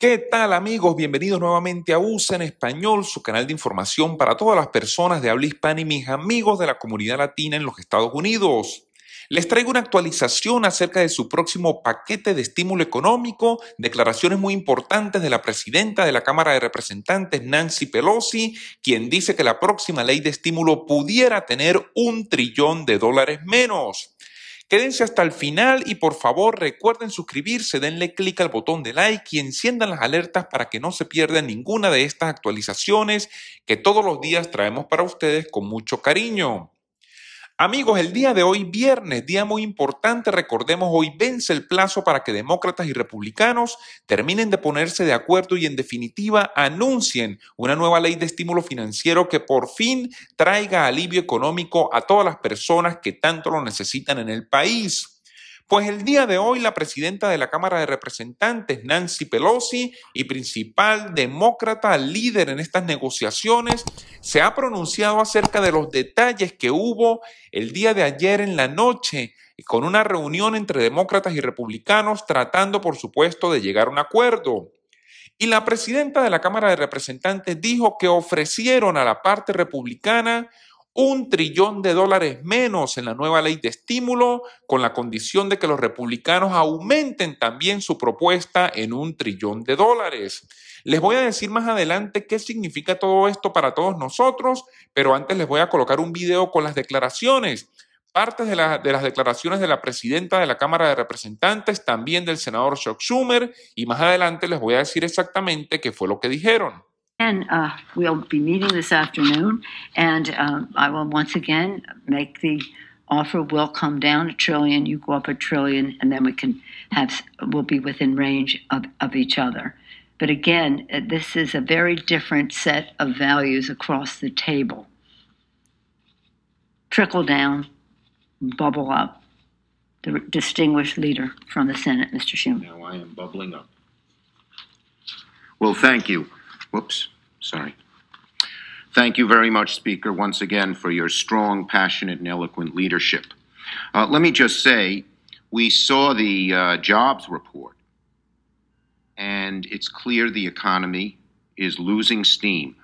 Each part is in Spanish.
¿Qué tal amigos? Bienvenidos nuevamente a USA en Español, su canal de información para todas las personas de habla hispana y mis amigos de la comunidad latina en los Estados Unidos. Les traigo una actualización acerca de su próximo paquete de estímulo económico, declaraciones muy importantes de la presidenta de la Cámara de Representantes, Nancy Pelosi, quien dice que la próxima ley de estímulo pudiera tener un trillón de dólares menos. Quédense hasta el final y por favor recuerden suscribirse, denle clic al botón de like y enciendan las alertas para que no se pierdan ninguna de estas actualizaciones que todos los días traemos para ustedes con mucho cariño. Amigos, el día de hoy, viernes, día muy importante, recordemos, hoy vence el plazo para que demócratas y republicanos terminen de ponerse de acuerdo y en definitiva anuncien una nueva ley de estímulo financiero que por fin traiga alivio económico a todas las personas que tanto lo necesitan en el país. Pues el día de hoy la presidenta de la Cámara de Representantes, Nancy Pelosi, y principal demócrata líder en estas negociaciones, se ha pronunciado acerca de los detalles que hubo el día de ayer en la noche con una reunión entre demócratas y republicanos tratando, por supuesto, de llegar a un acuerdo. Y la presidenta de la Cámara de Representantes dijo que ofrecieron a la parte republicana un trillón de dólares menos en la nueva ley de estímulo, con la condición de que los republicanos aumenten también su propuesta en un trillón de dólares. Les voy a decir más adelante qué significa todo esto para todos nosotros, pero antes les voy a colocar un video con las declaraciones partes de, las declaraciones de la presidenta de la Cámara de Representantes, también del senador Chuck Schumer, y más adelante les voy a decir exactamente qué fue lo que dijeron. And uh, we'll be meeting this afternoon, and uh, I will once again make the offer will come down a trillion, you go up a trillion, and then we can have, we'll be within range of, of each other. But again, uh, this is a very different set of values across the table. Trickle down, bubble up, the distinguished leader from the Senate, Mr. Schumer. Now I am bubbling up. Well, thank you. Whoops, sorry. Thank you very much, Speaker, once again for your strong, passionate, and eloquent leadership. Uh, let me just say, we saw the uh, jobs report, and it's clear the economy is losing steam.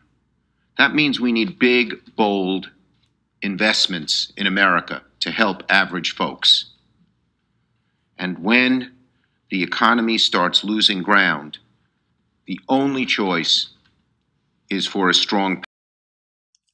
That means we need big, bold investments in America to help average folks. And when the economy starts losing ground, the only choice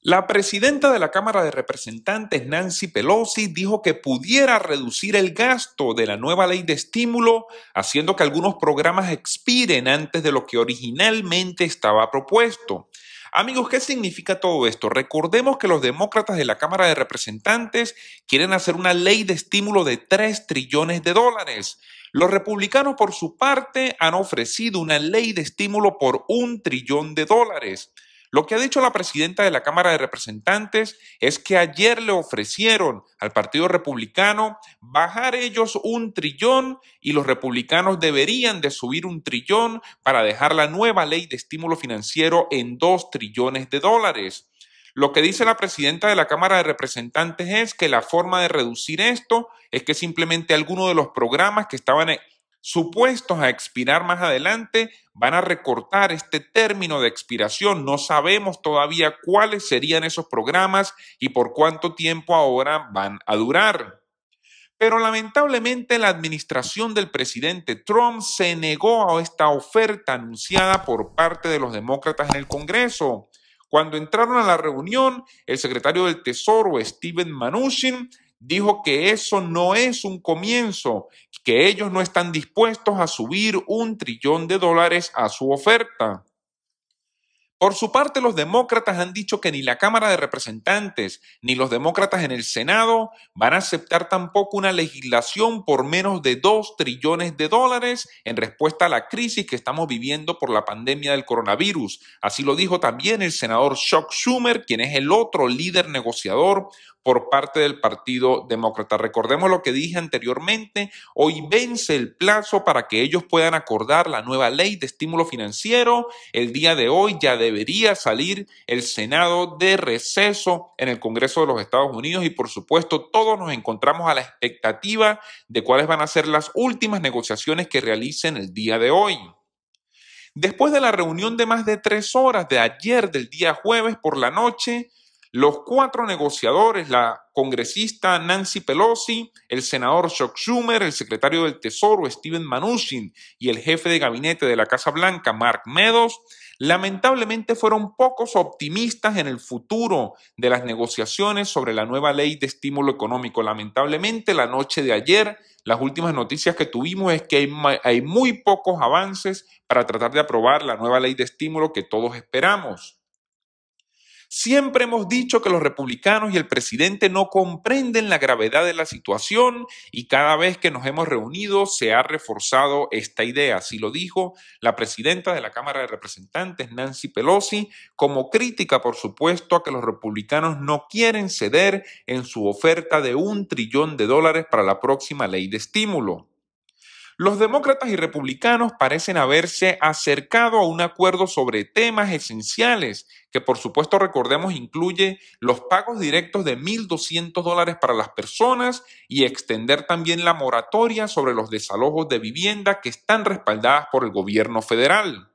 la presidenta de la Cámara de Representantes, Nancy Pelosi, dijo que pudiera reducir el gasto de la nueva ley de estímulo, haciendo que algunos programas expiren antes de lo que originalmente estaba propuesto. Amigos, ¿qué significa todo esto? Recordemos que los demócratas de la Cámara de Representantes quieren hacer una ley de estímulo de 3 trillones de dólares. Los republicanos, por su parte, han ofrecido una ley de estímulo por un trillón de dólares. Lo que ha dicho la presidenta de la Cámara de Representantes es que ayer le ofrecieron al Partido Republicano bajar ellos un trillón y los republicanos deberían de subir un trillón para dejar la nueva ley de estímulo financiero en dos trillones de dólares. Lo que dice la presidenta de la Cámara de Representantes es que la forma de reducir esto es que simplemente algunos de los programas que estaban eh, supuestos a expirar más adelante van a recortar este término de expiración. No sabemos todavía cuáles serían esos programas y por cuánto tiempo ahora van a durar. Pero lamentablemente la administración del presidente Trump se negó a esta oferta anunciada por parte de los demócratas en el Congreso. Cuando entraron a la reunión, el secretario del Tesoro, Steven Mnuchin, dijo que eso no es un comienzo, que ellos no están dispuestos a subir un trillón de dólares a su oferta. Por su parte, los demócratas han dicho que ni la Cámara de Representantes ni los demócratas en el Senado van a aceptar tampoco una legislación por menos de 2 trillones de dólares en respuesta a la crisis que estamos viviendo por la pandemia del coronavirus. Así lo dijo también el senador Chuck Schumer, quien es el otro líder negociador por parte del Partido Demócrata. Recordemos lo que dije anteriormente, hoy vence el plazo para que ellos puedan acordar la nueva ley de estímulo financiero. El día de hoy ya debería salir el Senado de receso en el Congreso de los Estados Unidos y por supuesto todos nos encontramos a la expectativa de cuáles van a ser las últimas negociaciones que realicen el día de hoy. Después de la reunión de más de tres horas de ayer del día jueves por la noche, los cuatro negociadores, la congresista Nancy Pelosi, el senador Chuck Schumer, el secretario del Tesoro Steven Mnuchin y el jefe de gabinete de la Casa Blanca Mark Meadows, lamentablemente fueron pocos optimistas en el futuro de las negociaciones sobre la nueva ley de estímulo económico. Lamentablemente, la noche de ayer, las últimas noticias que tuvimos es que hay, muy pocos avances para tratar de aprobar la nueva ley de estímulo que todos esperamos. Siempre hemos dicho que los republicanos y el presidente no comprenden la gravedad de la situación y cada vez que nos hemos reunido se ha reforzado esta idea. Así lo dijo la presidenta de la Cámara de Representantes, Nancy Pelosi, como crítica, por supuesto, a que los republicanos no quieren ceder en su oferta de un trillón de dólares para la próxima ley de estímulo. Los demócratas y republicanos parecen haberse acercado a un acuerdo sobre temas esenciales que por supuesto recordemos incluye los pagos directos de 1.200 dólares para las personas y extender también la moratoria sobre los desalojos de vivienda que están respaldadas por el gobierno federal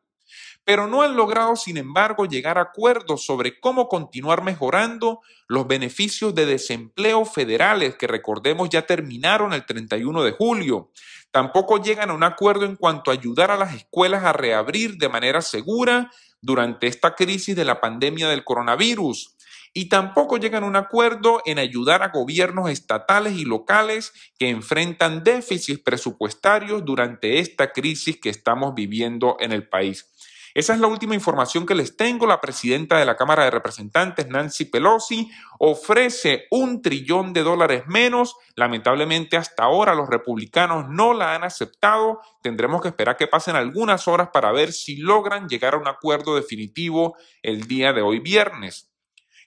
pero no han logrado, sin embargo, llegar a acuerdos sobre cómo continuar mejorando los beneficios de desempleo federales, que recordemos ya terminaron el 31 de julio. Tampoco llegan a un acuerdo en cuanto a ayudar a las escuelas a reabrir de manera segura durante esta crisis de la pandemia del coronavirus. Y tampoco llegan a un acuerdo en ayudar a gobiernos estatales y locales que enfrentan déficits presupuestarios durante esta crisis que estamos viviendo en el país. Esa es la última información que les tengo. La presidenta de la Cámara de Representantes, Nancy Pelosi, ofrece un trillón de dólares menos. Lamentablemente hasta ahora los republicanos no la han aceptado. Tendremos que esperar que pasen algunas horas para ver si logran llegar a un acuerdo definitivo el día de hoy viernes.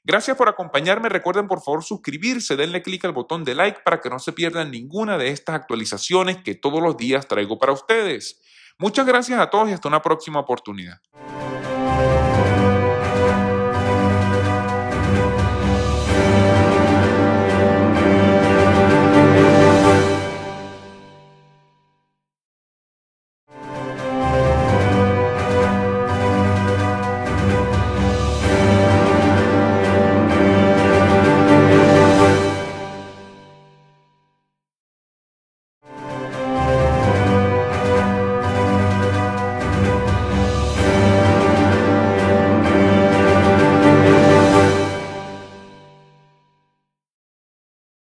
Gracias por acompañarme. Recuerden por favor suscribirse, denle clic al botón de like para que no se pierdan ninguna de estas actualizaciones que todos los días traigo para ustedes. Muchas gracias a todos y hasta una próxima oportunidad.